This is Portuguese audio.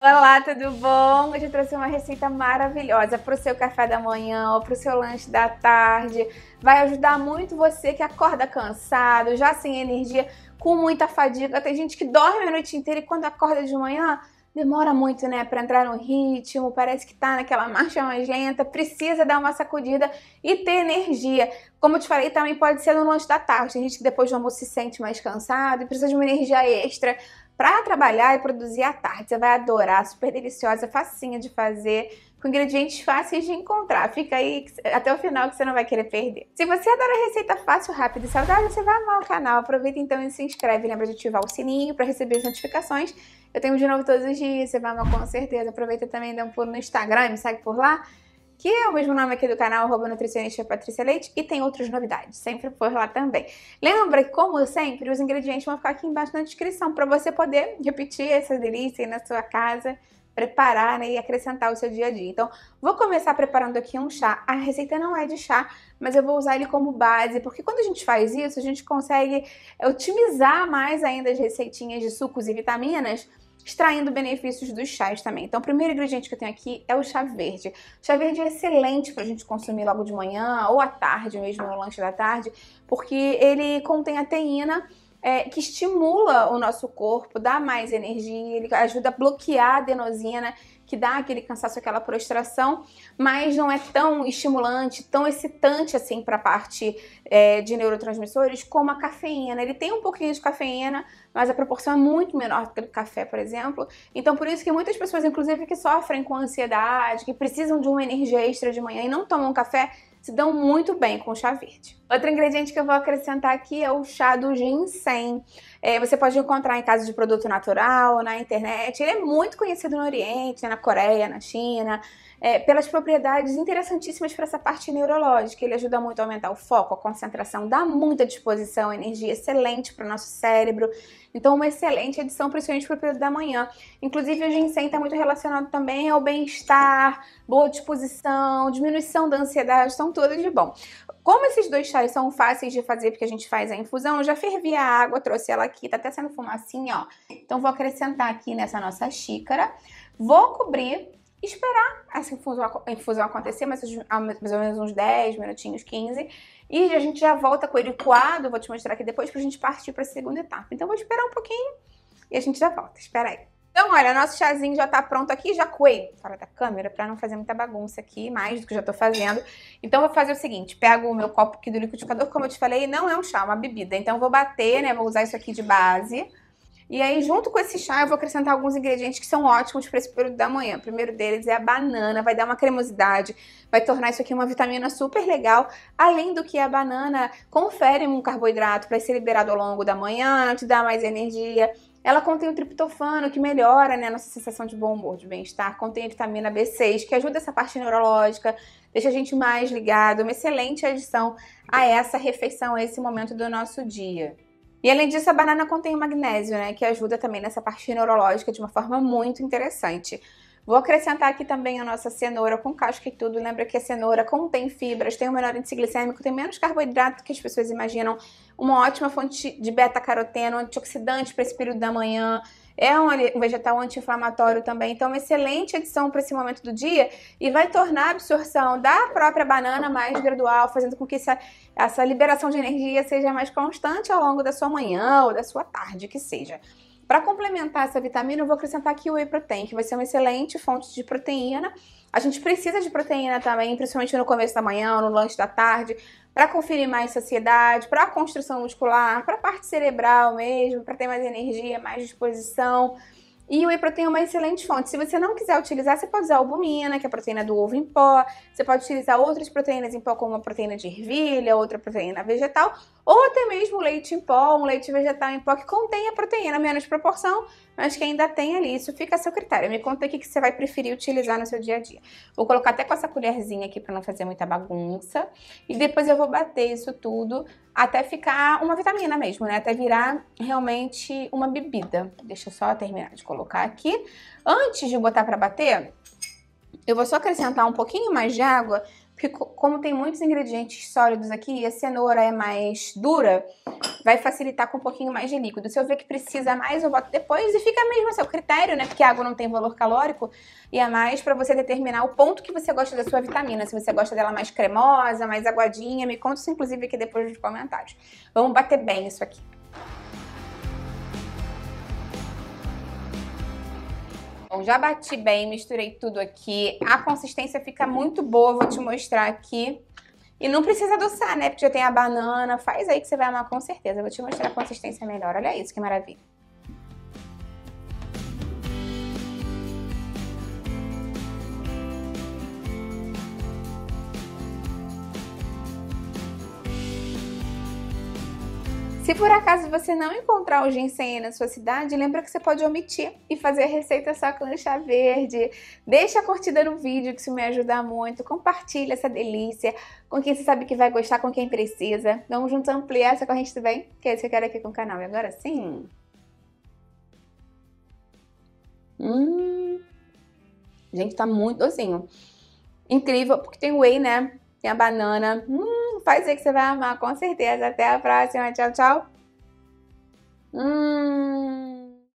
Olá, tudo bom? Hoje eu trouxe uma receita maravilhosa para o seu café da manhã ou para o seu lanche da tarde. Vai ajudar muito você que acorda cansado, já sem energia, com muita fadiga. Tem gente que dorme a noite inteira e quando acorda de manhã demora muito, né, para entrar no ritmo, parece que tá naquela marcha mais lenta, precisa dar uma sacudida e ter energia. Como eu te falei, também pode ser no lanche da tarde. Tem gente que depois do almoço se sente mais cansado e precisa de uma energia extra para trabalhar e produzir à tarde. Você vai adorar, super deliciosa, facinha de fazer, com ingredientes fáceis de encontrar. Fica aí até o final que você não vai querer perder. Se você adora receita fácil, rápida e saudável, você vai amar o canal. Aproveita então e se inscreve. Lembra de ativar o sininho para receber as notificações. Eu tenho de novo todos os dias, você vai amar com certeza. Aproveita também e dá um pulo no Instagram, me segue por lá que é o mesmo nome aqui do canal, arroba nutricionista Patrícia Leite, e tem outras novidades, sempre por lá também. Lembra que, como sempre, os ingredientes vão ficar aqui embaixo na descrição para você poder repetir essa delícia aí na sua casa, preparar né, e acrescentar o seu dia a dia. Então, vou começar preparando aqui um chá. A receita não é de chá, mas eu vou usar ele como base, porque quando a gente faz isso, a gente consegue otimizar mais ainda as receitinhas de sucos e vitaminas extraindo benefícios dos chás também. Então, o primeiro ingrediente que eu tenho aqui é o chá verde. O chá verde é excelente para a gente consumir logo de manhã ou à tarde mesmo, no lanche da tarde, porque ele contém a teína é, que estimula o nosso corpo, dá mais energia, ele ajuda a bloquear a adenosina, né, que dá aquele cansaço, aquela prostração, mas não é tão estimulante, tão excitante assim para a parte é, de neurotransmissores como a cafeína. Né? Ele tem um pouquinho de cafeína, mas a proporção é muito menor do que do café, por exemplo. Então, por isso que muitas pessoas, inclusive, que sofrem com ansiedade, que precisam de uma energia extra de manhã e não tomam café, se dão muito bem com chá verde. Outro ingrediente que eu vou acrescentar aqui é o chá do ginseng. É, você pode encontrar em casa de produto natural, na internet. Ele é muito conhecido no Oriente, na Coreia, na China, é, pelas propriedades interessantíssimas para essa parte neurológica. Ele ajuda muito a aumentar o foco, a concentração, dá muita disposição, energia excelente para o nosso cérebro. Então, uma excelente adição, principalmente para o período da manhã. Inclusive, o ginseng está muito relacionado também ao bem-estar, boa disposição, diminuição da ansiedade, São então, todas de bom. Como esses dois chás são fáceis de fazer, porque a gente faz a infusão, eu já fervi a água, trouxe ela aqui, tá até sendo fumacinha, ó. Então vou acrescentar aqui nessa nossa xícara, vou cobrir, esperar essa infusão, infusão acontecer, mais, mais ou menos uns 10 minutinhos, 15, e a gente já volta com ele coado, vou te mostrar aqui depois, pra gente partir pra segunda etapa. Então vou esperar um pouquinho e a gente já volta, espera aí. Então, olha, nosso chazinho já tá pronto aqui, já coei fora da câmera para não fazer muita bagunça aqui, mais do que já tô fazendo. Então, vou fazer o seguinte, pego o meu copo aqui do liquidificador, como eu te falei, não é um chá, é uma bebida. Então, vou bater, né, vou usar isso aqui de base. E aí, junto com esse chá, eu vou acrescentar alguns ingredientes que são ótimos para esse período da manhã. O primeiro deles é a banana, vai dar uma cremosidade, vai tornar isso aqui uma vitamina super legal. Além do que a banana confere um carboidrato para ser liberado ao longo da manhã, te dá mais energia. Ela contém o triptofano, que melhora né, a nossa sensação de bom humor, de bem-estar. Contém a vitamina B6, que ajuda essa parte neurológica, deixa a gente mais ligado. Uma excelente adição a essa refeição, a esse momento do nosso dia. E além disso, a banana contém o magnésio, né, que ajuda também nessa parte neurológica de uma forma muito interessante. Vou acrescentar aqui também a nossa cenoura com casca e tudo. Lembra que a cenoura contém fibras, tem um menor índice glicêmico, tem menos carboidrato que as pessoas imaginam. Uma ótima fonte de beta-caroteno, antioxidante para esse período da manhã. É um vegetal anti-inflamatório também, então uma excelente adição para esse momento do dia e vai tornar a absorção da própria banana mais gradual, fazendo com que essa, essa liberação de energia seja mais constante ao longo da sua manhã ou da sua tarde, que seja. Para complementar essa vitamina, eu vou acrescentar aqui o whey protein, que vai ser uma excelente fonte de proteína. A gente precisa de proteína também, principalmente no começo da manhã, no lanche da tarde, para conferir mais saciedade, para a construção muscular, para a parte cerebral mesmo, para ter mais energia, mais disposição. E o whey protein é uma excelente fonte. Se você não quiser utilizar, você pode usar a albumina, que é a proteína do ovo em pó. Você pode utilizar outras proteínas em pó, como a proteína de ervilha, outra proteína vegetal ou até mesmo leite em pó, um leite vegetal em pó que contenha proteína, menos proporção, mas que ainda tem ali. Isso fica a seu critério. Me conta o que você vai preferir utilizar no seu dia a dia. Vou colocar até com essa colherzinha aqui para não fazer muita bagunça. E depois eu vou bater isso tudo até ficar uma vitamina mesmo, né? Até virar realmente uma bebida. Deixa eu só terminar de colocar aqui. Antes de botar para bater, eu vou só acrescentar um pouquinho mais de água porque como tem muitos ingredientes sólidos aqui, e a cenoura é mais dura, vai facilitar com um pouquinho mais de líquido. Se eu ver que precisa mais, eu boto depois e fica mesmo a seu critério, né? Porque a água não tem valor calórico e é mais para você determinar o ponto que você gosta da sua vitamina. Se você gosta dela mais cremosa, mais aguadinha, me conta isso inclusive aqui depois nos comentários. Vamos bater bem isso aqui. Bom, já bati bem, misturei tudo aqui. A consistência fica muito boa, vou te mostrar aqui. E não precisa adoçar, né? Porque já tem a banana. Faz aí que você vai amar com certeza. Eu vou te mostrar a consistência melhor. Olha isso, que maravilha. Se por acaso você não encontrar o ginseng aí na sua cidade, lembra que você pode omitir e fazer a receita só com chá verde. Deixa a curtida no vídeo, que isso me ajuda muito. Compartilha essa delícia com quem você sabe que vai gostar, com quem precisa. Vamos juntos ampliar essa corrente do bem, que é isso que eu quero aqui com o canal. E agora sim... Hum... Gente, tá muito docinho. Incrível, porque tem whey, né? Tem a banana. Hum... Pode ser que você vai amar, com certeza. Até a próxima. Tchau, tchau. Hum.